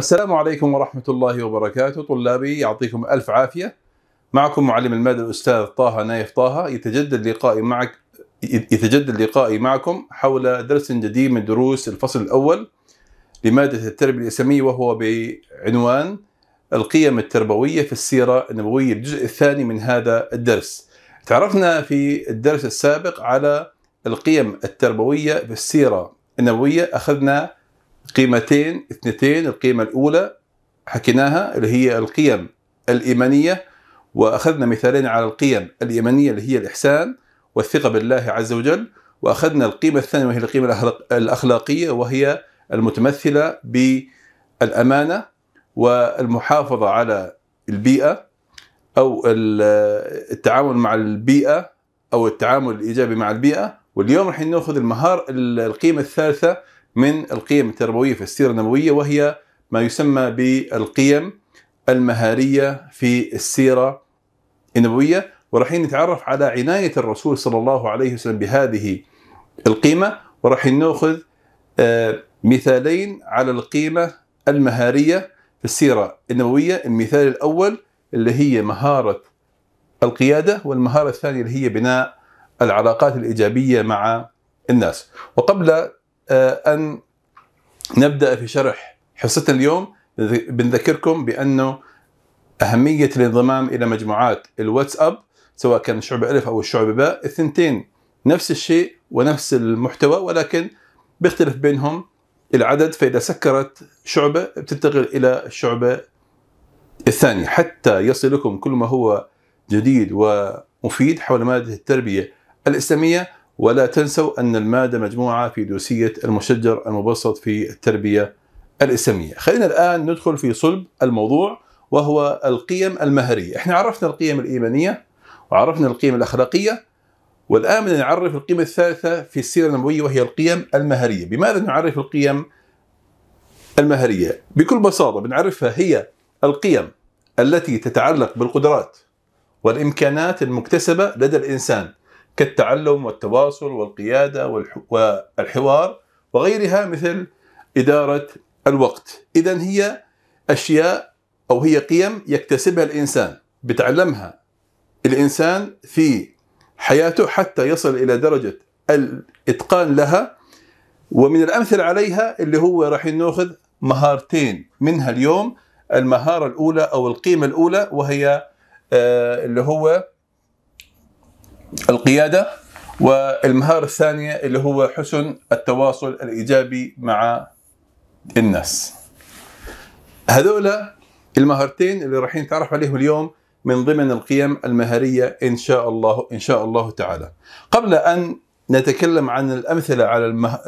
السلام عليكم ورحمة الله وبركاته طلابي يعطيكم ألف عافية معكم معلم المادة الأستاذ طه نايف طه يتجدد لقائي معك يتجدد لقائي معكم حول درس جديد من دروس الفصل الأول لمادة التربية الإسلامية وهو بعنوان القيم التربوية في السيرة النبوية الجزء الثاني من هذا الدرس تعرفنا في الدرس السابق على القيم التربوية في السيرة النبوية أخذنا قيمتين اثنتين القيمة الأولى حكيناها اللي هي القيم الإيمانية وأخذنا مثالين على القيم الإيمانية اللي هي الإحسان والثقة بالله عز وجل وأخذنا القيمة الثانية وهي القيمة الأخلاقية وهي المتمثلة بالأمانة والمحافظة على البيئة أو التعامل مع البيئة أو التعامل الإيجابي مع البيئة واليوم رح ناخذ المهار القيمة الثالثة من القيم التربويه في السيره النبويه وهي ما يسمى بالقيم المهاريه في السيره النبويه وراح نتعرف على عنايه الرسول صلى الله عليه وسلم بهذه القيمه وراح ناخذ آه، مثالين على القيمه المهاريه في السيره النبويه المثال الاول اللي هي مهاره القياده والمهاره الثانيه اللي هي بناء العلاقات الايجابيه مع الناس وقبل آه، ان نبدا في شرح حصتنا اليوم بنذكركم بانه اهميه الانضمام الى مجموعات الواتساب سواء كان الشعبة الف او الشعبة باء الثنتين نفس الشيء ونفس المحتوى ولكن بيختلف بينهم العدد فاذا سكرت شعبه بتنتقل الى الشعبه الثانيه حتى يصلكم كل ما هو جديد ومفيد حول ماده التربيه الاسلاميه ولا تنسوا أن المادة مجموعة في دوسية المشجر المبسط في التربية الإسلامية خلينا الآن ندخل في صلب الموضوع وهو القيم المهرية احنا عرفنا القيم الإيمانية وعرفنا القيم الأخلاقية والآن بدنا نعرف القيمة الثالثة في السيرة النبوية وهي القيم المهرية بماذا نعرف القيم المهرية بكل بساطة بنعرفها هي القيم التي تتعلق بالقدرات والإمكانات المكتسبة لدى الإنسان كالتعلم والتواصل والقيادة والحوار وغيرها مثل إدارة الوقت إذا هي أشياء أو هي قيم يكتسبها الإنسان بتعلمها الإنسان في حياته حتى يصل إلى درجة الإتقان لها ومن الأمثل عليها اللي هو راح ناخذ مهارتين منها اليوم المهارة الأولى أو القيمة الأولى وهي آه، اللي هو القياده والمهاره الثانيه اللي هو حسن التواصل الايجابي مع الناس. هذول المهارتين اللي راح نتعرف عليهم اليوم من ضمن القيم المهاريه ان شاء الله ان شاء الله تعالى. قبل ان نتكلم عن الامثله على المه...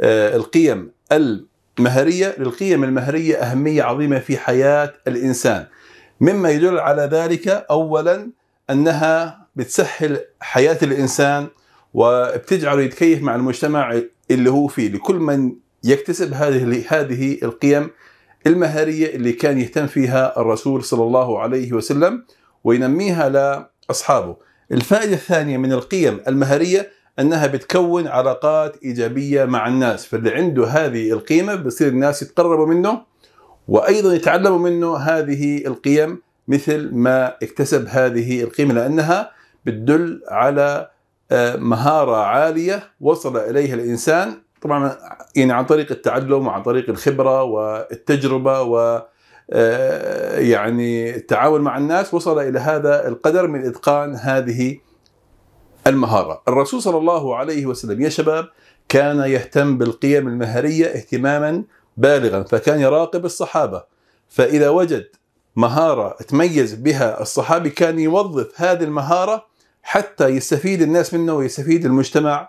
آه، القيم المهريه للقيم المهريه اهميه عظيمه في حياه الانسان مما يدل على ذلك اولا انها بتسهل حياه الانسان وبتجعله يتكيف مع المجتمع اللي هو فيه لكل من يكتسب هذه هذه القيم المهاريه اللي كان يهتم فيها الرسول صلى الله عليه وسلم وينميها لاصحابه. الفائده الثانيه من القيم المهاريه انها بتكون علاقات ايجابيه مع الناس، فاللي عنده هذه القيمه بصير الناس يتقربوا منه وايضا يتعلموا منه هذه القيم مثل ما اكتسب هذه القيمه لانها بتدل على آه، مهارة عالية وصل إليها الإنسان طبعا يعني عن طريق التعلم وعن طريق الخبرة والتجربة و آه، يعني التعاون مع الناس وصل إلى هذا القدر من إتقان هذه المهارة الرسول صلى الله عليه وسلم يا شباب كان يهتم بالقيم المهرية اهتماما بالغا فكان يراقب الصحابة فإذا وجد مهارة تميز بها الصحابي كان يوظف هذه المهارة حتى يستفيد الناس منه ويستفيد المجتمع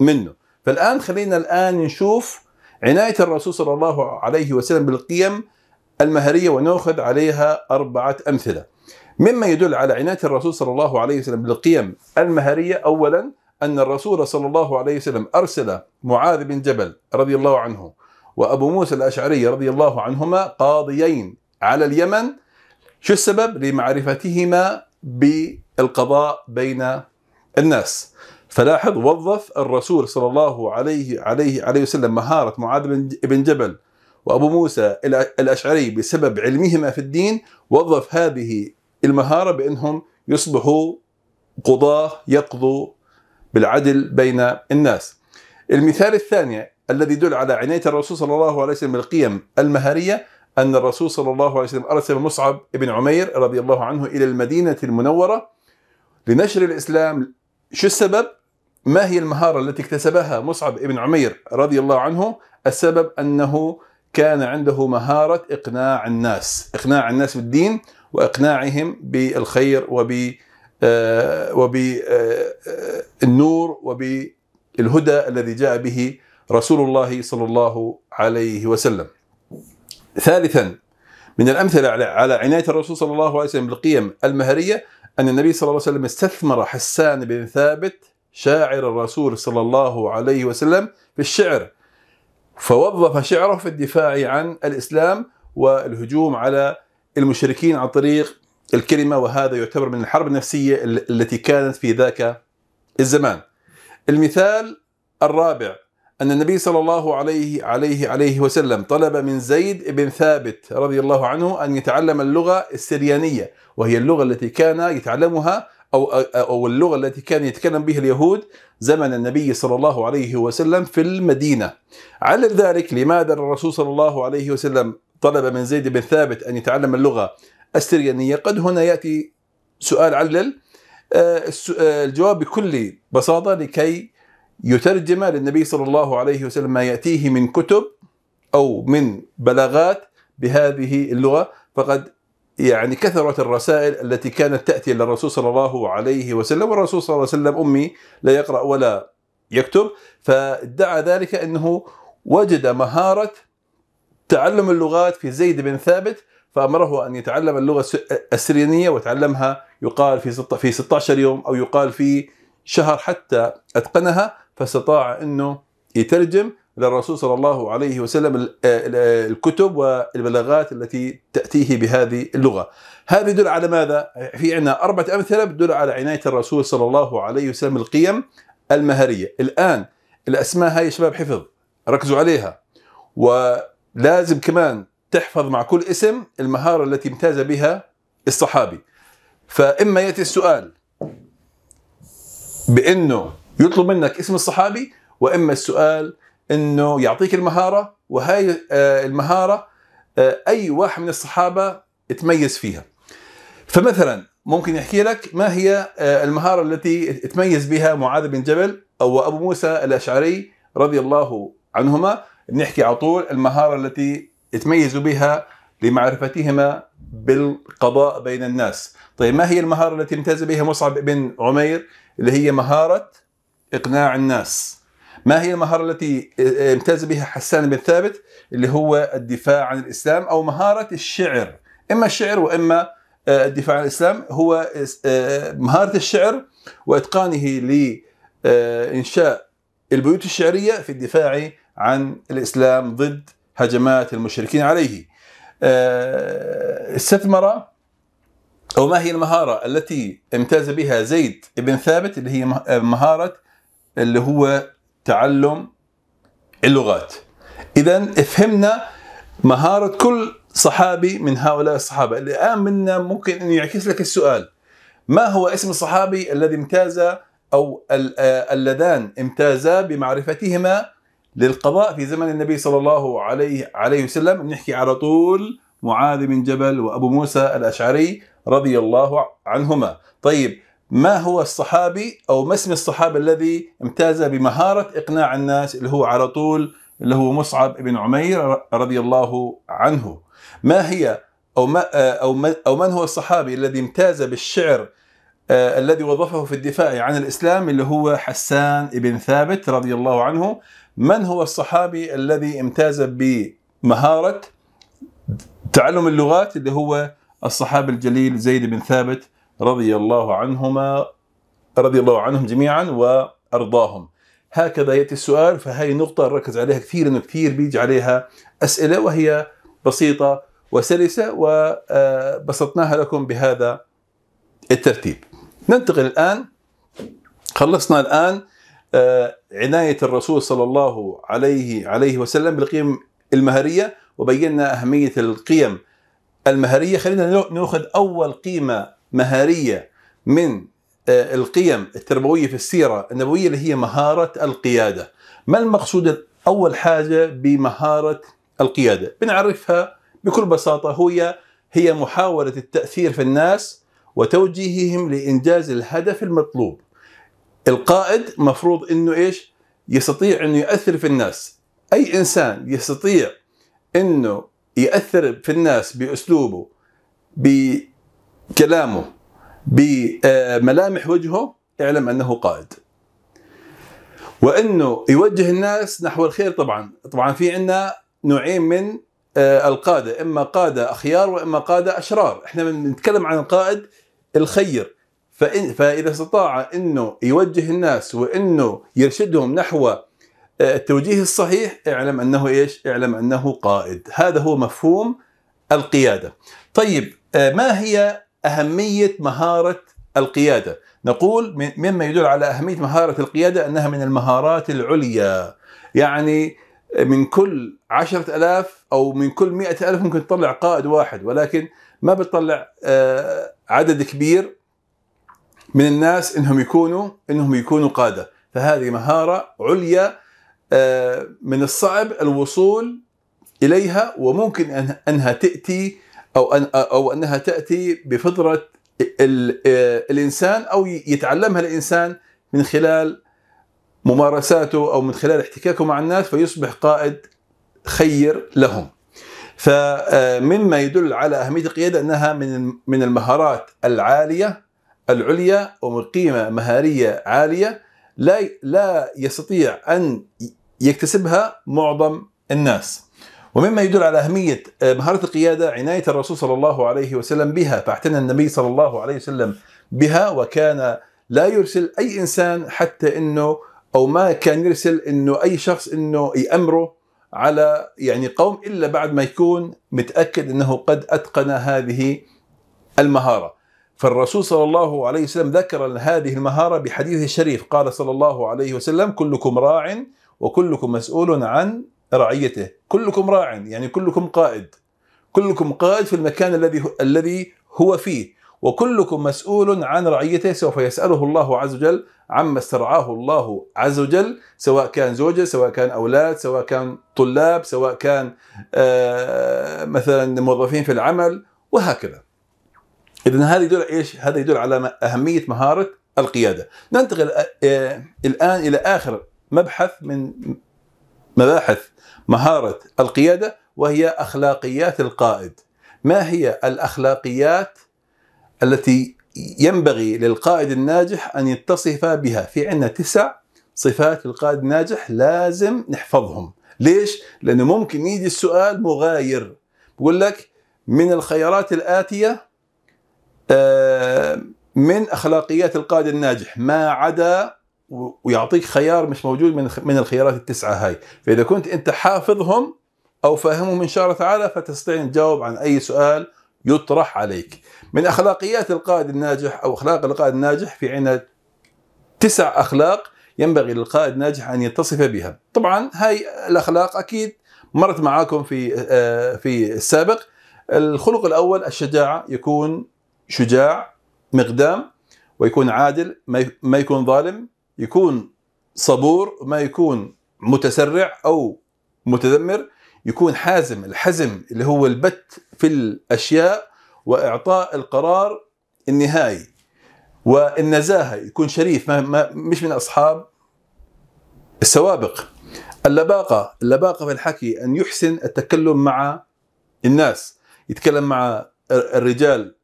منه فالآن خلينا الآن نشوف عناية الرسول صلى الله عليه وسلم بالقيم المهرية ونأخذ عليها أربعة أمثلة مما يدل على عناية الرسول صلى الله عليه وسلم بالقيم المهرية أولا أن الرسول صلى الله عليه وسلم أرسل معاذ بن جبل رضي الله عنه وأبو موسى الأشعري رضي الله عنهما قاضيين على اليمن شو السبب؟ لمعرفتهما ب القضاء بين الناس فلاحظ وظف الرسول صلى الله عليه عليه عليه وسلم مهارة معاذ بن جبل وأبو موسى الأشعري بسبب علمهما في الدين وظف هذه المهارة بأنهم يصبحوا قضاة يقضوا بالعدل بين الناس المثال الثاني الذي يدل على عناية الرسول صلى الله عليه وسلم بالقيم المهارية أن الرسول صلى الله عليه وسلم أرسل مصعب بن عمير رضي الله عنه إلى المدينة المنورة لنشر الإسلام شو السبب؟ ما هي المهارة التي اكتسبها مصعب بن عمير رضي الله عنه؟ السبب أنه كان عنده مهارة إقناع الناس إقناع الناس بالدين وإقناعهم بالخير وب آه، وبالنور آه، وبالهدى الذي جاء به رسول الله صلى الله عليه وسلم ثالثا من الأمثلة على عناية الرسول صلى الله عليه وسلم بالقيم المهرية أن النبي صلى الله عليه وسلم استثمر حسان بن ثابت شاعر الرسول صلى الله عليه وسلم في الشعر فوظف شعره في الدفاع عن الإسلام والهجوم على المشركين عن طريق الكلمة وهذا يعتبر من الحرب النفسية التي كانت في ذاك الزمان المثال الرابع أن النبي صلى الله عليه عليه عليه وسلم طلب من زيد بن ثابت رضي الله عنه أن يتعلم اللغة السريانية وهي اللغة التي كان يتعلمها أو أو اللغة التي كان يتكلم بها اليهود زمن النبي صلى الله عليه وسلم في المدينة على ذلك لماذا الرسول صلى الله عليه وسلم طلب من زيد بن ثابت أن يتعلم اللغة السريانية قد هنا يأتي سؤال علل آه، آه، الجواب بكل بساطة لكي يترجم للنبي صلى الله عليه وسلم ما يأتيه من كتب أو من بلاغات بهذه اللغة فقد يعني كثرت الرسائل التي كانت تأتي إلى الرسول صلى الله عليه وسلم والرسول صلى الله عليه وسلم أمي لا يقرأ ولا يكتب فادعى ذلك أنه وجد مهارة تعلم اللغات في زيد بن ثابت فأمره أن يتعلم اللغة السريانية وتعلمها يقال في في 16 يوم أو يقال في شهر حتى أتقنها فاستطاع انه يترجم للرسول صلى الله عليه وسلم الكتب والبلاغات التي تاتيه بهذه اللغه. هذا يدل على ماذا؟ في عندنا اربعه امثله بتدل على عنايه الرسول صلى الله عليه وسلم القيم المهريه. الان الاسماء هاي شباب حفظ ركزوا عليها ولازم كمان تحفظ مع كل اسم المهاره التي امتاز بها الصحابي. فاما ياتي السؤال بانه يطلب منك اسم الصحابي واما السؤال انه يعطيك المهاره وهي آه، المهاره آه، اي واحد من الصحابه تميز فيها فمثلا ممكن يحكي لك ما هي آه، المهاره التي تميز بها معاذ بن جبل او ابو موسى الاشعري رضي الله عنهما بنحكي على طول المهاره التي تميزوا بها لمعرفتهما بالقضاء بين الناس طيب ما هي المهارة التي امتاز بها مصعب بن عمير اللي هي مهارة إقناع الناس ما هي المهارة التي امتاز بها حسان بن ثابت اللي هو الدفاع عن الإسلام أو مهارة الشعر إما الشعر وإما آه، الدفاع عن الإسلام هو آه، مهارة الشعر وإتقانه لإنشاء آه، البيوت الشعرية في الدفاع عن الإسلام ضد هجمات المشركين عليه استثمر أو ما هي المهارة التي امتاز بها زيد بن ثابت اللي هي مهارة اللي هو تعلم اللغات اذا فهمنا مهاره كل صحابي من هؤلاء الصحابه الان منا ممكن انه يعكس لك السؤال ما هو اسم الصحابي الذي امتاز او آه، اللذان امتازا بمعرفتهما للقضاء في زمن النبي صلى الله عليه عليه وسلم بنحكي على طول معاذ بن جبل وابو موسى الاشعري رضي الله عنهما طيب ما هو الصحابي او ما اسم الصحابي الذي امتاز بمهاره اقناع الناس اللي هو على طول اللي هو مصعب بن عمير رضي الله عنه ما هي او ما او ما أو من هو الصحابي الذي امتاز بالشعر آه، الذي وظفه في الدفاع عن الاسلام اللي هو حسان بن ثابت رضي الله عنه من هو الصحابي الذي امتاز بمهاره تعلم اللغات اللي هو الصحابي الجليل زيد بن ثابت رضي الله عنهما رضي الله عنهم جميعا وارضاهم هكذا ياتي السؤال فهي نقطه نركز عليها كثير انه كثير بيجي عليها اسئله وهي بسيطه وسلسه وبسطناها آه، لكم بهذا الترتيب ننتقل الان خلصنا الان آه، عنايه الرسول صلى الله عليه عليه وسلم بالقيم المهريه وبينا اهميه القيم المهريه خلينا ناخذ اول قيمه مهاريه من آه، القيم التربويه في السيره النبويه اللي هي مهاره القياده. ما المقصود اول حاجه بمهاره القياده؟ بنعرفها بكل بساطه هي هي محاوله التاثير في الناس وتوجيههم لانجاز الهدف المطلوب. القائد مفروض انه ايش؟ يستطيع انه ياثر في الناس. اي انسان يستطيع انه ياثر في الناس باسلوبه كلامه بملامح وجهه اعلم انه قائد وانه يوجه الناس نحو الخير طبعا طبعا في عندنا نوعين من آه، القاده اما قاده اخيار واما قاده اشرار احنا بنتكلم عن القائد الخير فإن فاذا استطاع انه يوجه الناس وانه يرشدهم نحو آه، التوجيه الصحيح اعلم انه ايش؟ اعلم انه قائد، هذا هو مفهوم القياده. طيب آه، ما هي أهمية مهارة القيادة نقول مما يدل على أهمية مهارة القيادة أنها من المهارات العليا يعني من كل عشرة ألاف أو من كل مئة ألف ممكن تطلع قائد واحد ولكن ما بتطلع آه، عدد كبير من الناس انهم يكونوا انهم يكونوا قاده، فهذه مهاره عليا آه، من الصعب الوصول اليها وممكن انها تاتي او أن او انها تاتي بفطره آه، الانسان او يتعلمها الانسان من خلال ممارساته او من خلال احتكاكه مع الناس فيصبح قائد خير لهم. فمما آه، يدل على اهميه القياده انها من من المهارات العاليه العليا قيمه مهاريه عاليه لا لا يستطيع ان يكتسبها معظم الناس. ومما يدل على أهمية آه، مهارة القيادة عناية الرسول صلى الله عليه وسلم بها فاعتنى النبي صلى الله عليه وسلم بها وكان لا يرسل أي إنسان حتى أنه أو ما كان يرسل أنه أي شخص أنه يأمره على يعني قوم إلا بعد ما يكون متأكد أنه قد أتقن هذه المهارة فالرسول صلى الله عليه وسلم ذكر هذه المهارة بحديث الشريف قال صلى الله عليه وسلم كلكم راع وكلكم مسؤول عن رعيته كلكم راع يعني كلكم قائد كلكم قائد في المكان الذي الذي هو فيه وكلكم مسؤول عن رعيته سوف يسأله الله عز وجل عما استرعاه الله عز وجل سواء كان زوجة سواء كان أولاد سواء كان طلاب سواء كان آه، مثلا موظفين في العمل وهكذا إذا هذا يدل إيش؟ هذا يدل على أهمية مهارة القيادة ننتقل آه، الآن إلى آخر مبحث من مباحث مهارة القيادة وهي أخلاقيات القائد ما هي الأخلاقيات التي ينبغي للقائد الناجح أن يتصف بها في عنا تسع صفات القائد الناجح لازم نحفظهم ليش؟ لأنه ممكن يجي السؤال مغاير بقول لك من الخيارات الآتية آه، من أخلاقيات القائد الناجح ما عدا ويعطيك خيار مش موجود من من الخيارات التسعه هاي، فاذا كنت انت حافظهم او فاهمهم ان شاء الله تعالى فتستطيع ان تجاوب عن اي سؤال يطرح عليك. من اخلاقيات القائد الناجح او اخلاق القائد الناجح في عنا تسع اخلاق ينبغي للقائد الناجح ان يتصف بها. طبعا هاي الاخلاق اكيد مرت معاكم في آه، في السابق. الخلق الاول الشجاعه يكون شجاع مقدام ويكون عادل ما يكون ظالم يكون صبور ما يكون متسرع او متذمر يكون حازم الحزم اللي هو البت في الاشياء واعطاء القرار النهائي والنزاهه يكون شريف ما ما مش من اصحاب السوابق اللباقه اللباقه في الحكي ان يحسن التكلم مع الناس يتكلم مع الرجال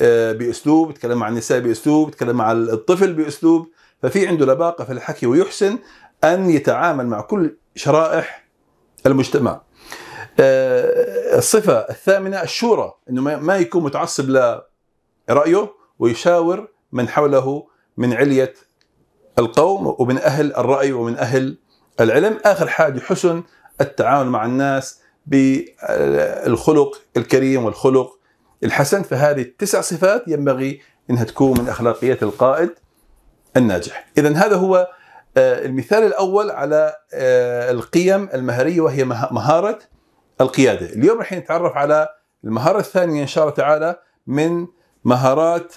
آه، باسلوب يتكلم مع النساء باسلوب يتكلم مع الطفل باسلوب ففي عنده لباقه في الحكي ويحسن ان يتعامل مع كل شرائح المجتمع. آه، الصفه الثامنه الشورى انه ما يكون متعصب لرايه ويشاور من حوله من عليه القوم ومن اهل الراي ومن اهل العلم، اخر حاجه حسن التعامل مع الناس بالخلق الكريم والخلق الحسن فهذه التسع صفات ينبغي انها تكون من اخلاقيات القائد الناجح إذا هذا هو آه، المثال الأول على آه، القيم المهرية وهي مهارة القيادة اليوم رح نتعرف على المهارة الثانية إن شاء الله تعالى من مهارات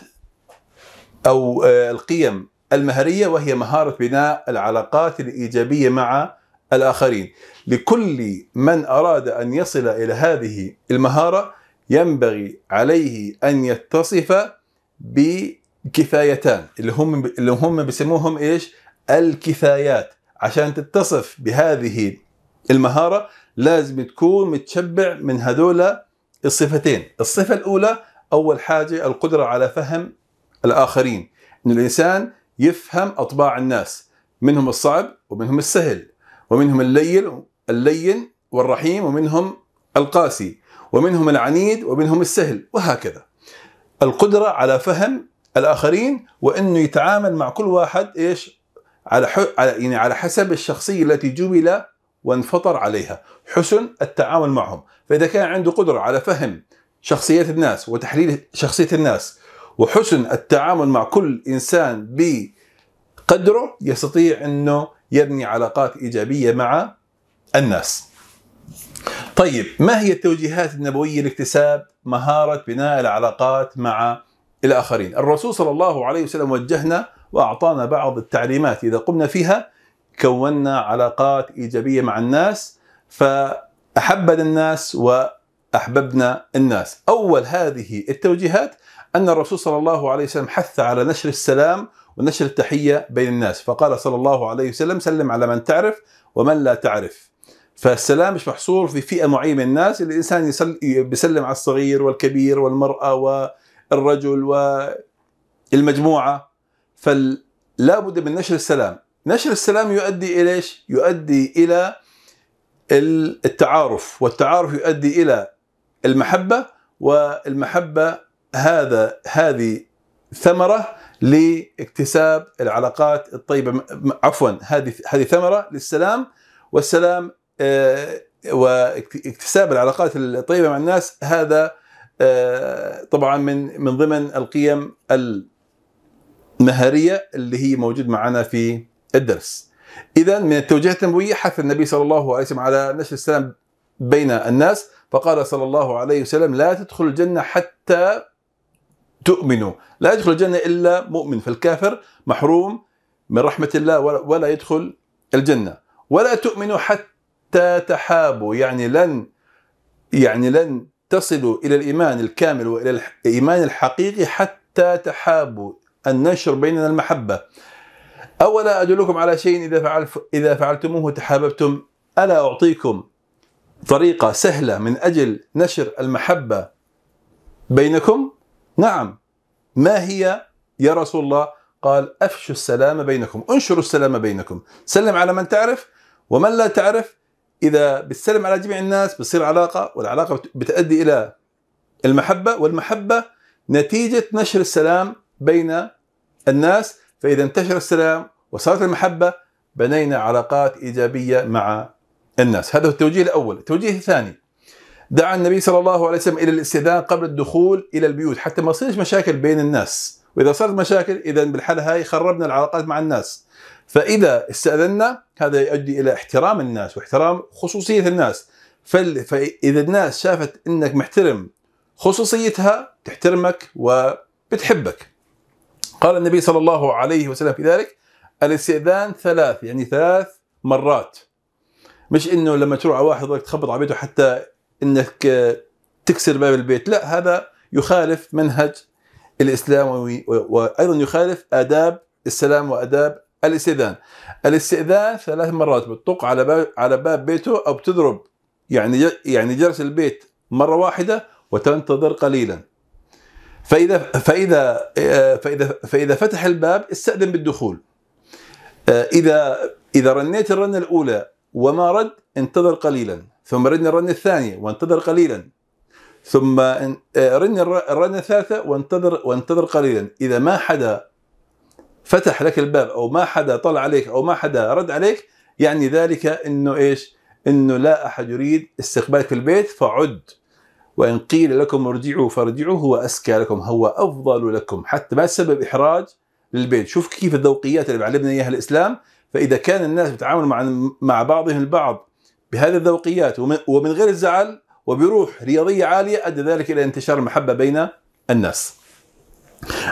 أو آه، القيم المهرية وهي مهارة بناء العلاقات الإيجابية مع الآخرين لكل من أراد أن يصل إلى هذه المهارة ينبغي عليه أن يتصف ب كفايتان اللي هم اللي هم بيسموهم ايش؟ الكفايات عشان تتصف بهذه المهاره لازم تكون متشبع من هذول الصفتين، الصفه الاولى اول حاجه القدره على فهم الاخرين، ان الانسان يفهم اطباع الناس منهم الصعب ومنهم السهل ومنهم اللين اللين والرحيم ومنهم القاسي ومنهم العنيد ومنهم السهل وهكذا. القدره على فهم الاخرين وانه يتعامل مع كل واحد ايش على على يعني على حسب الشخصيه التي جبل وانفطر عليها حسن التعامل معهم فاذا كان عنده قدره على فهم شخصيات الناس وتحليل شخصيه الناس وحسن التعامل مع كل انسان بقدره يستطيع انه يبني علاقات ايجابيه مع الناس طيب ما هي التوجيهات النبويه لاكتساب مهاره بناء العلاقات مع الى اخرين، الرسول صلى الله عليه وسلم وجهنا وأعطانا بعض التعليمات إذا قمنا فيها كونا علاقات إيجابية مع الناس فأحبنا الناس وأحببنا الناس أول هذه التوجيهات أن الرسول صلى الله عليه وسلم حث على نشر السلام ونشر التحية بين الناس فقال صلى الله عليه وسلم سلم على من تعرف ومن لا تعرف فالسلام مش محصور في فئة معينة من الناس الإنسان يسلم على الصغير والكبير والمرأة و الرجل والمجموعة فلا بد من نشر السلام نشر السلام يؤدي إلى إيش؟ يؤدي إلى التعارف والتعارف يؤدي إلى المحبة والمحبة هذا هذه ثمرة لاكتساب العلاقات الطيبة عفوا هذه هذه ثمرة للسلام والسلام آه، واكتساب العلاقات الطيبة مع الناس هذا آه، طبعا من من ضمن القيم المهريه اللي هي موجود معنا في الدرس. اذا من التوجيهات النبويه حث النبي صلى الله عليه وسلم على نشر السلام بين الناس فقال صلى الله عليه وسلم لا تدخل الجنه حتى تؤمنوا، لا يدخل الجنه الا مؤمن فالكافر محروم من رحمه الله ولا يدخل الجنه، ولا تؤمنوا حتى تحابوا يعني لن يعني لن تصلوا إلى الإيمان الكامل وإلى الإيمان الحقيقي حتى تحابوا أن ننشر بيننا المحبة أولا أدلكم على شيء إذا, فعل إذا فعلتموه تحاببتم ألا أعطيكم طريقة سهلة من أجل نشر المحبة بينكم نعم ما هي يا رسول الله قال أفشوا السلام بينكم انشروا السلام بينكم سلم على من تعرف ومن لا تعرف اذا بتسلم على جميع الناس بتصير علاقه والعلاقه بتؤدي الى المحبه والمحبه نتيجه نشر السلام بين الناس فاذا انتشر السلام وصارت المحبه بنينا علاقات ايجابيه مع الناس هذا هو التوجيه الاول التوجيه الثاني دعا النبي صلى الله عليه وسلم الى الاستئذان قبل الدخول الى البيوت حتى ما يصيرش مشاكل بين الناس واذا صارت مشاكل اذا بالحاله هاي خربنا العلاقات مع الناس فاذا استاذنا هذا يؤدي الى احترام الناس واحترام خصوصيه الناس فاذا الناس شافت انك محترم خصوصيتها تحترمك وبتحبك قال النبي صلى الله عليه وسلم في ذلك الاستئذان ثلاث يعني ثلاث مرات مش انه لما تروح على واحد تخبط على بيته حتى انك آه، تكسر باب البيت لا هذا يخالف منهج الاسلام وايضا يخالف اداب السلام واداب الاستئذان الاستئذان ثلاث مرات بتطق على باب على باب بيته او بتضرب يعني يعني جرس البيت مره واحده وتنتظر قليلا فاذا فاذا آه، فاذا فاذا فتح الباب استاذن بالدخول آه، اذا اذا رنيت الرنه الاولى وما رد انتظر قليلا ثم رن الرنه الثانيه وانتظر قليلا ثم آه، رن الرنه الثالثه وانتظر وانتظر قليلا اذا ما حدا فتح لك الباب او ما حدا طلع عليك او ما حدا رد عليك يعني ذلك انه ايش؟ انه لا احد يريد استقبالك في البيت فعد وان قيل لكم ارجعوا فارجعوا هو ازكى لكم هو افضل لكم حتى ما تسبب احراج للبيت، شوف كيف الذوقيات اللي بيعلمنا اياها الاسلام فاذا كان الناس بيتعاملوا مع مع بعضهم البعض بهذه الذوقيات ومن غير الزعل وبروح رياضيه عاليه ادى ذلك الى انتشار المحبه بين الناس.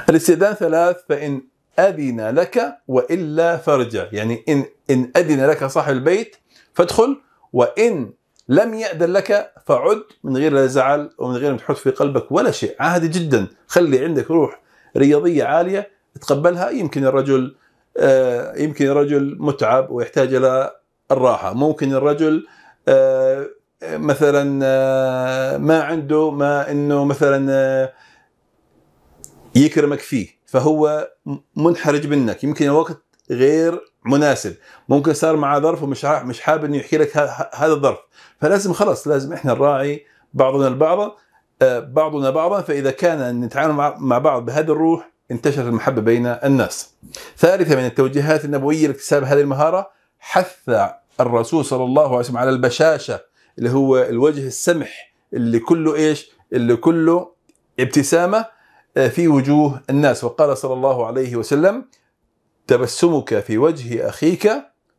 الاستئذان ثلاث فان أذن لك وإلا فرجع يعني إن إن أذن لك صاحب البيت فادخل وإن لم يأذن لك فعد من غير لا زعل ومن غير ما تحط في قلبك ولا شيء عادي جدا خلي عندك روح رياضية عالية تقبلها يمكن الرجل آه، يمكن الرجل متعب ويحتاج إلى الراحة ممكن الرجل آه، مثلا آه، ما عنده ما انه مثلا يكرمك فيه فهو منحرج منك يمكن الوقت غير مناسب ممكن صار معه ظرف ومش مش حابب انه يحكي لك هذا الظرف فلازم خلاص لازم احنا نراعي بعضنا البعض آه، بعضنا بعضا فاذا كان نتعامل مع بعض بهذه الروح انتشرت المحبه بين الناس. ثالثا من التوجيهات النبويه لاكتساب هذه المهاره حث الرسول صلى الله عليه وسلم على البشاشه اللي هو الوجه السمح اللي كله ايش؟ اللي كله ابتسامه آه، في وجوه الناس وقال صلى الله عليه وسلم تبسمك في وجه أخيك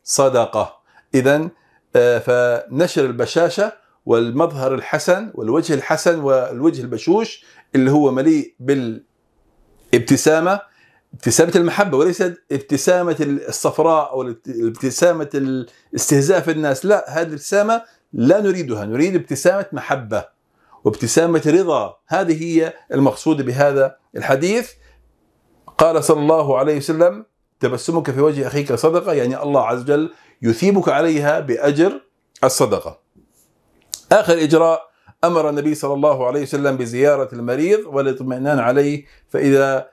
صدقة إذا آه، فنشر البشاشة والمظهر الحسن والوجه الحسن والوجه البشوش اللي هو مليء بالابتسامة ابتسامة المحبة وليست ابتسامة الصفراء أو ابتسامة الاستهزاء في الناس لا هذه الابتسامة لا نريدها نريد ابتسامة محبة وابتسامة رضا هذه هي المقصود بهذا الحديث قال صلى الله عليه وسلم تبسمك في وجه أخيك صدقة يعني الله عز وجل يثيبك عليها بأجر الصدقة آخر إجراء أمر النبي صلى الله عليه وسلم بزيارة المريض والاطمئنان عليه فإذا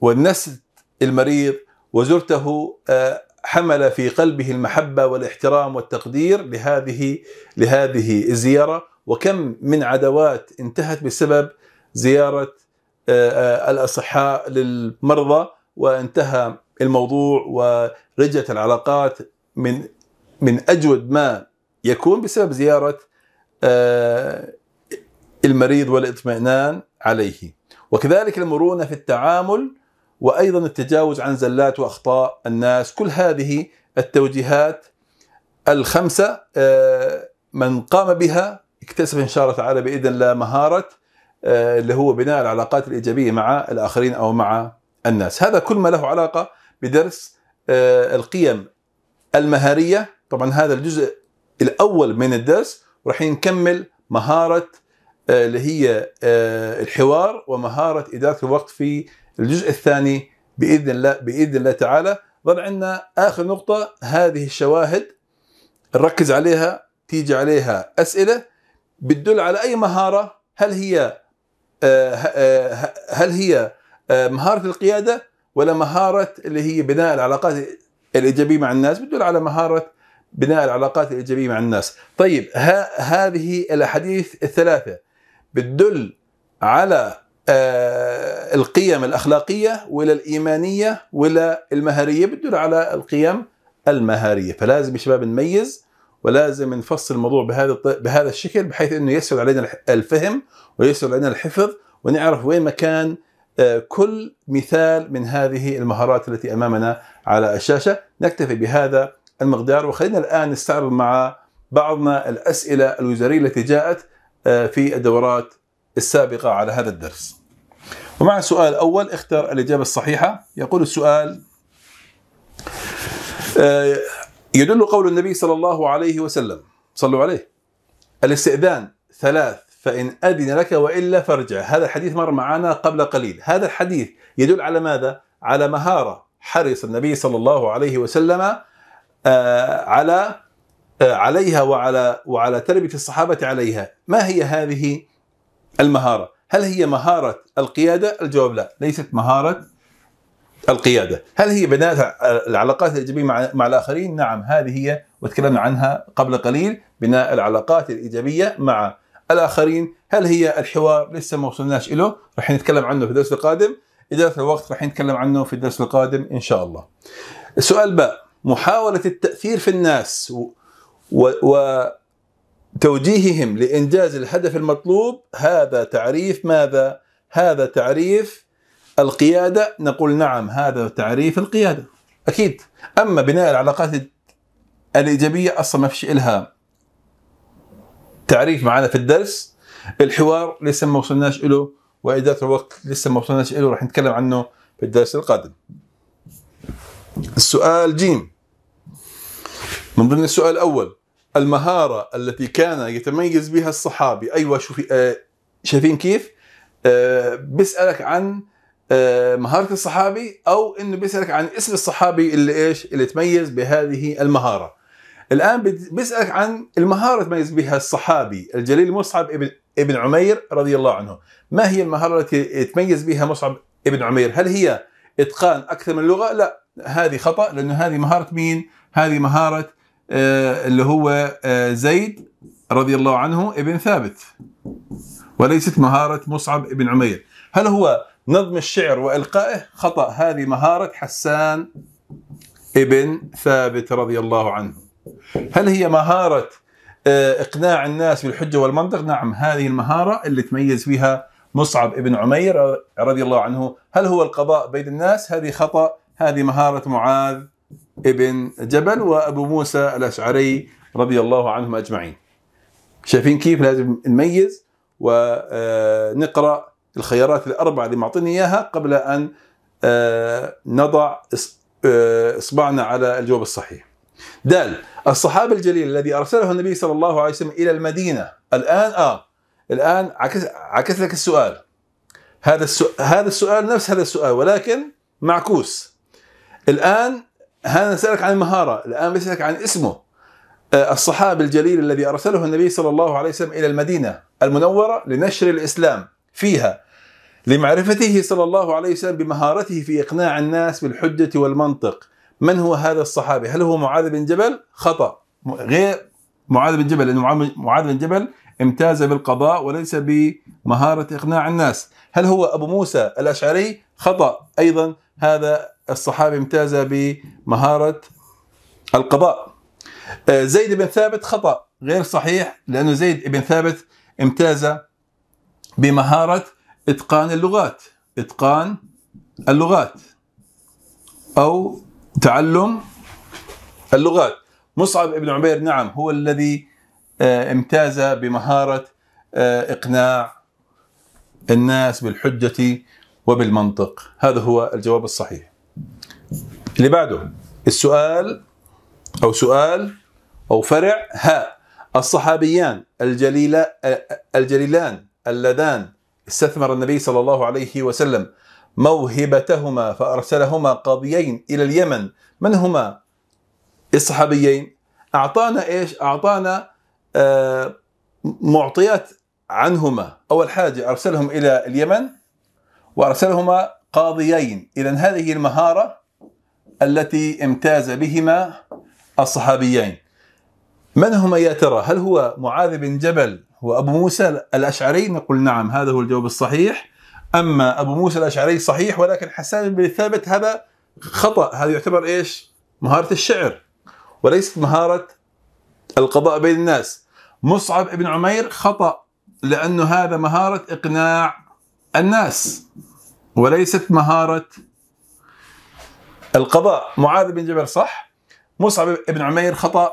ونست المريض وزرته آه، حمل في قلبه المحبة والاحترام والتقدير لهذه لهذه الزيارة وكم من عدوات انتهت بسبب زيارة آه، آه، الأصحاء للمرضى وانتهى الموضوع ورجعت العلاقات من من أجود ما يكون بسبب زيارة آه، المريض والاطمئنان عليه وكذلك المرونة في التعامل وأيضا التجاوز عن زلات وأخطاء الناس كل هذه التوجيهات الخمسة من قام بها اكتسب ان شاء الله تعالى باذن الله مهاره آه، اللي هو بناء العلاقات الايجابيه مع الاخرين او مع الناس، هذا كل ما له علاقه بدرس آه، القيم المهاريه، طبعا هذا الجزء الاول من الدرس وراح نكمل مهاره آه، اللي هي الحوار ومهاره اداره الوقت في الجزء الثاني باذن الله باذن الله تعالى، ظل عندنا اخر نقطه هذه الشواهد نركز عليها تيجي عليها اسئله بتدل على اي مهاره هل هي آه، آه، هل هي آه، مهاره القياده ولا مهاره اللي هي بناء العلاقات الايجابيه مع الناس بتدل على مهاره بناء العلاقات الايجابيه مع الناس طيب ها هذه الاحاديث الثلاثه بتدل على القيم الاخلاقيه ولا الايمانيه ولا المهاريه بتدل على القيم المهاريه فلازم يا شباب نميز ولازم نفصل الموضوع بهذا بهذا الشكل بحيث انه يسهل علينا الفهم ويسهل علينا الحفظ ونعرف وين مكان آه، كل مثال من هذه المهارات التي امامنا على الشاشه، نكتفي بهذا المقدار وخلينا الان نستعرض مع بعضنا الاسئله الوزاريه التي جاءت آه، في الدورات السابقه على هذا الدرس. ومع السؤال الاول اختر الاجابه الصحيحه، يقول السؤال آه، يدل قول النبي صلى الله عليه وسلم صلوا عليه الاستئذان ثلاث فإن أذن لك وإلا فارجع هذا الحديث مر معنا قبل قليل هذا الحديث يدل على ماذا؟ على مهارة حرص النبي صلى الله عليه وسلم آه، على آه، عليها وعلى وعلى تربية الصحابة عليها ما هي هذه المهارة؟ هل هي مهارة القيادة؟ الجواب لا ليست مهارة القياده، هل هي بناء العلاقات الايجابيه مع, الاخرين؟ نعم هذه هي وتكلمنا عنها قبل قليل، بناء العلاقات الايجابيه مع الاخرين، هل هي الحوار؟ لسه ما وصلناش له، راح نتكلم عنه في الدرس القادم، اداره الوقت راح نتكلم عنه في الدرس القادم ان شاء الله. السؤال باء محاوله التاثير في الناس وتوجيههم لانجاز الهدف المطلوب هذا تعريف ماذا؟ هذا تعريف القيادة نقول نعم هذا تعريف القيادة أكيد أما بناء العلاقات الإيجابية أصلا ما فيش إلها تعريف معنا في الدرس الحوار لسه ما وصلناش إله وإدارة الوقت لسه ما وصلناش إله راح نتكلم عنه في الدرس القادم السؤال جيم من ضمن السؤال الأول المهارة التي كان يتميز بها الصحابي أيوة شوفي آه، شايفين كيف آه، بيسألك عن آه، مهاره الصحابي او انه بيسالك عن اسم الصحابي اللي ايش اللي تميز بهذه المهاره الان بيسالك عن المهاره تميز بها الصحابي الجليل مصعب ابن ابن عمير رضي الله عنه ما هي المهاره التي تميز بها مصعب ابن عمير هل هي اتقان اكثر من لغه لا هذه خطا لانه هذه مهاره مين هذه مهاره آه اللي هو آه زيد رضي الله عنه ابن ثابت وليست مهاره مصعب ابن عمير هل هو نظم الشعر والقائه خطا هذه مهاره حسان ابن ثابت رضي الله عنه هل هي مهاره آه، اقناع الناس بالحجه والمنطق نعم هذه المهاره اللي تميز فيها مصعب ابن عمير رضي الله عنه هل هو القضاء بين الناس هذه خطا هذه مهاره معاذ ابن جبل وابو موسى الاشعري رضي الله عنهم اجمعين شايفين كيف لازم نميز ونقرا الخيارات الاربعه اللي معطيني اياها قبل ان آه، نضع آه، اصبعنا على الجواب الصحيح. دال الصحابي الجليل الذي ارسله النبي صلى الله عليه وسلم الى المدينه الان اه الان عكس عكس لك السؤال هذا السؤال هذا السؤال نفس هذا السؤال ولكن معكوس الان هذا سألك عن المهاره الان بسالك عن اسمه آه، الصحابي الجليل الذي ارسله النبي صلى الله عليه وسلم الى المدينه المنوره لنشر الاسلام فيها لمعرفته صلى الله عليه وسلم بمهارته في إقناع الناس بالحجة والمنطق من هو هذا الصحابي هل هو معاذ بن جبل خطأ غير معاذ بن جبل لأن معاذ بن جبل امتاز بالقضاء وليس بمهارة إقناع الناس هل هو أبو موسى الأشعري خطأ أيضا هذا الصحابي امتاز بمهارة القضاء آه، زيد بن ثابت خطأ غير صحيح لأنه زيد بن ثابت امتاز بمهارة إتقان اللغات إتقان اللغات أو تعلم اللغات مصعب ابن عمير نعم هو الذي آه، امتاز بمهارة آه، إقناع الناس بالحجة وبالمنطق هذا هو الجواب الصحيح اللي بعده السؤال أو سؤال أو فرع ها الصحابيان الجليلة آه، الجليلان اللذان استثمر النبي صلى الله عليه وسلم موهبتهما فأرسلهما قاضيين إلى اليمن من هما الصحابيين أعطانا إيش أعطانا آه معطيات عنهما أول حاجة أرسلهم إلى اليمن وأرسلهما قاضيين إذا هذه المهارة التي امتاز بهما الصحابيين من هما يا ترى هل هو معاذ بن جبل وأبو موسى الأشعري نقول نعم هذا هو الجواب الصحيح أما أبو موسى الأشعري صحيح ولكن حسان بن ثابت هذا خطأ هذا يعتبر إيش مهارة الشعر وليست مهارة القضاء بين الناس مصعب بن عمير خطأ لأنه هذا مهارة إقناع الناس وليست مهارة القضاء معاذ بن جبل صح مصعب بن عمير خطأ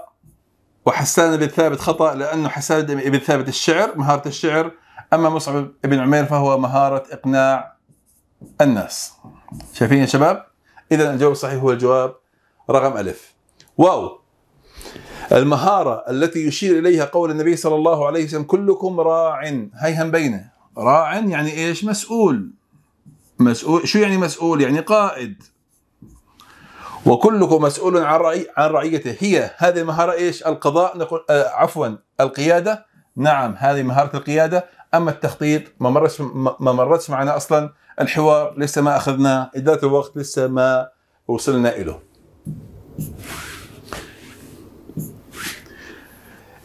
وحسان بن ثابت خطأ لأنه حسان بن ثابت الشعر مهارة الشعر أما مصعب بن عمير فهو مهارة إقناع الناس شايفين يا شباب؟ إذا الجواب الصحيح هو الجواب رقم ألف واو المهارة التي يشير إليها قول النبي صلى الله عليه وسلم كلكم راع هم بينه راع يعني إيش مسؤول مسؤول شو يعني مسؤول يعني قائد وكلكم مسؤول عن رأي عن رعيته هي هذه مهارة ايش؟ القضاء نقول آه عفوا القيادة نعم هذه مهارة القيادة أما التخطيط ما مرتش ما مرتش معنا أصلا الحوار لسه ما أخذناه إدارة الوقت لسه ما وصلنا إله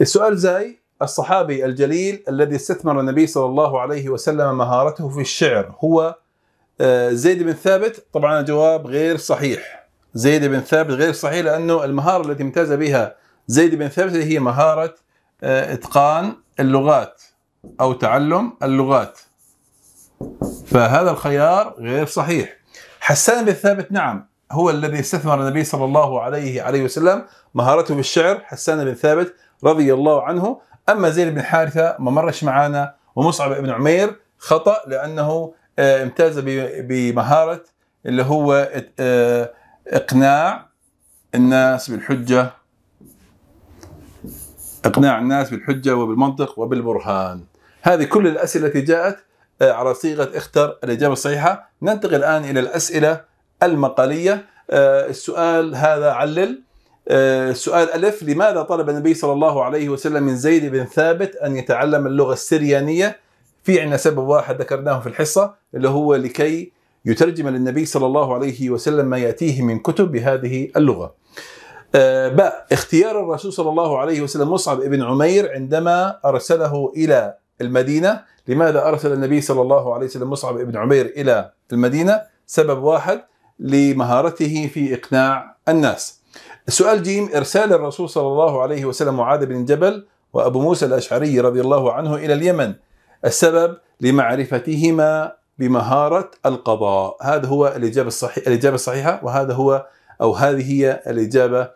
السؤال زي الصحابي الجليل الذي استثمر النبي صلى الله عليه وسلم مهارته في الشعر هو آه، زيد بن ثابت طبعا الجواب غير صحيح زيد بن ثابت غير صحيح لانه المهاره التي امتاز بها زيد بن ثابت هي مهاره آه، اتقان اللغات او تعلم اللغات فهذا الخيار غير صحيح حسان بن ثابت نعم هو الذي استثمر النبي صلى الله عليه عليه وسلم مهارته بالشعر حسان بن ثابت رضي الله عنه اما زيد بن حارثه ما مرش معانا ومصعب بن عمير خطا لانه آه، امتاز بمهاره اللي هو آه، اقناع الناس بالحجه اقناع الناس بالحجه وبالمنطق وبالبرهان هذه كل الاسئله التي جاءت آه، على صيغه اختر الاجابه الصحيحه ننتقل الان الى الاسئله المقاليه آه، السؤال هذا علل آه، سؤال ألف لماذا طلب النبي صلى الله عليه وسلم من زيد بن ثابت أن يتعلم اللغة السريانية في عندنا سبب واحد ذكرناه في الحصة اللي هو لكي يترجم للنبي صلى الله عليه وسلم ما يأتيه من كتب بهذه اللغة آه، باء اختيار الرسول صلى الله عليه وسلم مصعب بن عمير عندما أرسله إلى المدينة لماذا أرسل النبي صلى الله عليه وسلم مصعب بن عمير إلى المدينة سبب واحد لمهارته في إقناع الناس السؤال جيم إرسال الرسول صلى الله عليه وسلم معاذ بن جبل وأبو موسى الأشعري رضي الله عنه إلى اليمن السبب لمعرفتهما بمهارة القضاء هذا هو الإجابة الصحيحة الإجابة الصحيحة وهذا هو أو هذه هي الإجابة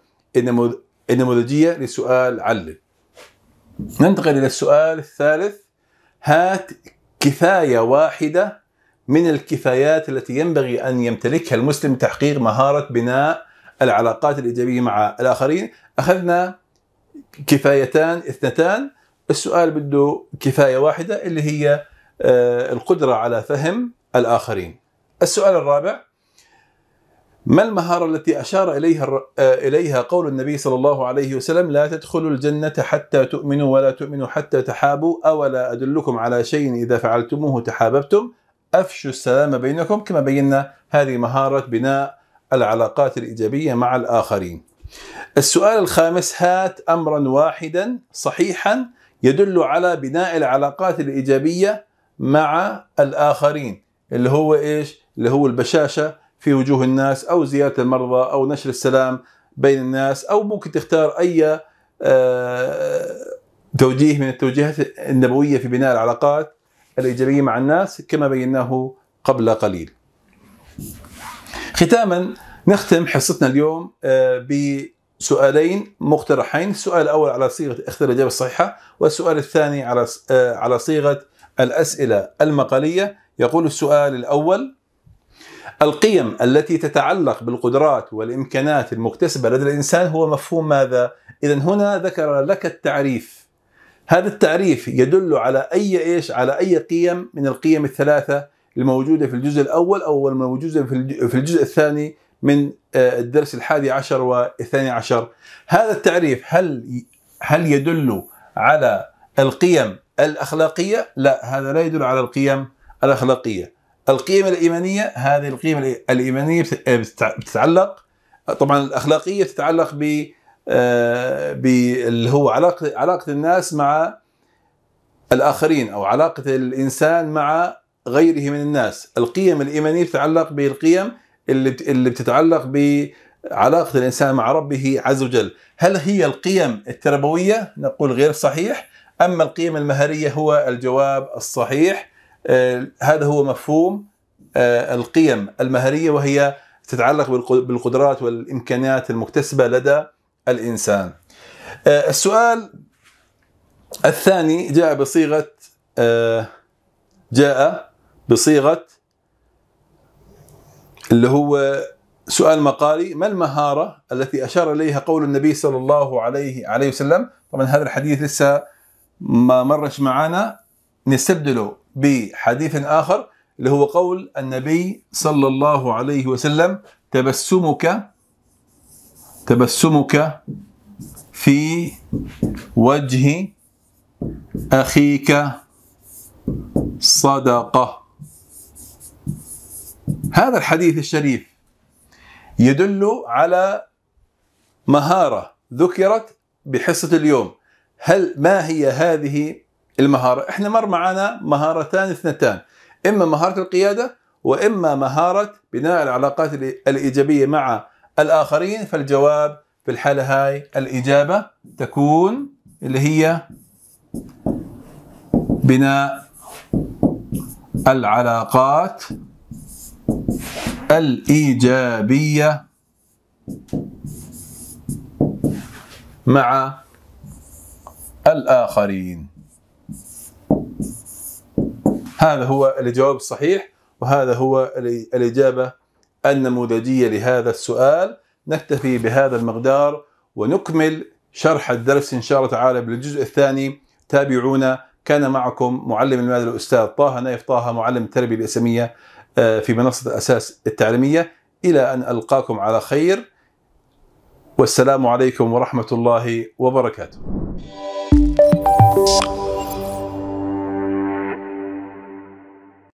النموذجية لسؤال علل ننتقل إلى السؤال الثالث هات كفاية واحدة من الكفايات التي ينبغي أن يمتلكها المسلم تحقيق مهارة بناء العلاقات الإيجابية مع الآخرين أخذنا كفايتان اثنتان السؤال بده كفاية واحدة اللي هي آه، القدرة على فهم الآخرين السؤال الرابع ما المهارة التي أشار إليها آه، إليها قول النبي صلى الله عليه وسلم لا تدخلوا الجنة حتى تؤمنوا ولا تؤمنوا حتى تحابوا أولا أدلكم على شيء إذا فعلتموه تحاببتم أفشوا السلام بينكم كما بينا هذه مهارة بناء العلاقات الإيجابية مع الآخرين السؤال الخامس هات أمرا واحدا صحيحا يدل على بناء العلاقات الإيجابية مع الآخرين اللي هو إيش اللي هو البشاشة في وجوه الناس أو زيارة المرضى أو نشر السلام بين الناس أو ممكن تختار أي آه، توجيه من التوجيهات النبوية في بناء العلاقات الإيجابية مع الناس كما بيناه قبل قليل ختاما نختم حصتنا اليوم آه، بسؤالين مقترحين السؤال الأول على صيغة اختيار الإجابة الصحيحة والسؤال الثاني على آه، على صيغة الأسئلة المقالية يقول السؤال الأول القيم التي تتعلق بالقدرات والإمكانات المكتسبة لدى الإنسان هو مفهوم ماذا؟ إذا هنا ذكر لك التعريف هذا التعريف يدل على أي إيش؟ على أي قيم من القيم الثلاثة الموجودة في الجزء الأول أو الموجودة في الجزء الثاني من آه، الدرس الحادي عشر والثاني عشر هذا التعريف هل هل يدل على القيم الأخلاقية لا هذا لا يدل على القيم الأخلاقية القيم الإيمانية هذه القيم الإيمانية بتتعلق طبعا الأخلاقية تتعلق ب آه، اللي هو علاقة علاقة الناس مع الآخرين أو علاقة الإنسان مع غيره من الناس القيم الإيمانية تتعلق بالقيم اللي اللي بتتعلق بعلاقة الإنسان مع ربه عز وجل هل هي القيم التربوية نقول غير صحيح أما القيم المهرية هو الجواب الصحيح آه، هذا هو مفهوم آه، القيم المهرية وهي تتعلق بالقدرات والإمكانيات المكتسبة لدى الإنسان آه، السؤال الثاني جاء بصيغة جاء بصيغة اللي هو سؤال مقالي ما المهارة التي أشار إليها قول النبي صلى الله عليه عليه وسلم طبعا هذا الحديث لسه ما مرش معنا نستبدله بحديث آخر اللي هو قول النبي صلى الله عليه وسلم تبسمك تبسمك في وجه أخيك صدقة هذا الحديث الشريف يدل على مهارة ذكرت بحصة اليوم هل ما هي هذه المهارة احنا مر معنا مهارتان اثنتان اما مهارة القيادة واما مهارة بناء العلاقات الايجابية مع الاخرين فالجواب في الحالة هاي الاجابة تكون اللي هي بناء العلاقات الايجابيه مع الآخرين هذا هو الجواب الصحيح وهذا هو الإجابة النموذجية لهذا السؤال نكتفي بهذا المقدار ونكمل شرح الدرس إن شاء الله تعالى بالجزء الثاني تابعونا كان معكم معلم المادة الأستاذ طه نايف طه معلم التربية الإسلامية آه، في منصة الأساس التعليمية إلى أن ألقاكم على خير والسلام عليكم ورحمة الله وبركاته